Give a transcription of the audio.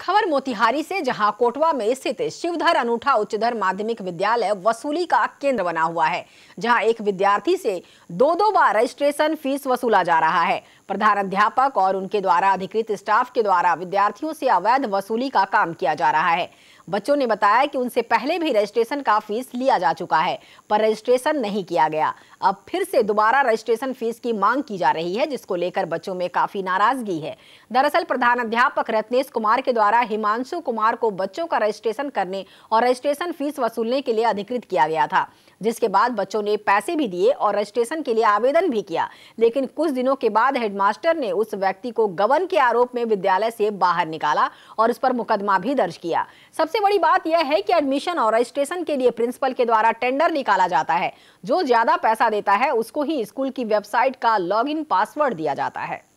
खबर मोतिहारी से जहां कोटवा में स्थित शिवधर अनूठा उच्चधर माध्यमिक विद्यालय वसूली का केंद्र बना हुआ है जहां एक विद्यार्थी से दो दो बार रजिस्ट्रेशन फीस वसूला जा रहा है प्रधान अध्यापक और उनके द्वारा अधिकृत स्टाफ के द्वारा विद्यार्थियों से अवैध वसूली का काम किया जा रहा है बच्चों ने बताया कि उनसे पहले भी रजिस्ट्रेशन का फीस लिया जा चुका है पर रजिस्ट्रेशन नहीं किया गया अब फिर से दोबारा रजिस्ट्रेशन फीस की मांग की जा रही है जिसको लेकर बच्चों में काफी नाराजगी है दरअसल अध्यापक रत्नेश कुमार के द्वारा हिमांशु कुमार को बच्चों का रजिस्ट्रेशन करने और रजिस्ट्रेशन फीस वसूलने के लिए अधिकृत किया गया था जिसके बाद बच्चों ने पैसे भी दिए और रजिस्ट्रेशन के लिए आवेदन भी किया लेकिन कुछ दिनों के बाद हेडमास्टर ने उस व्यक्ति को गबन के आरोप में विद्यालय से बाहर निकाला और उस पर मुकदमा भी दर्ज किया सबसे बड़ी बात यह है कि एडमिशन और रजिस्ट्रेशन के लिए प्रिंसिपल के द्वारा टेंडर निकाला जाता है जो ज्यादा पैसा देता है उसको ही स्कूल की वेबसाइट का लॉगिन पासवर्ड दिया जाता है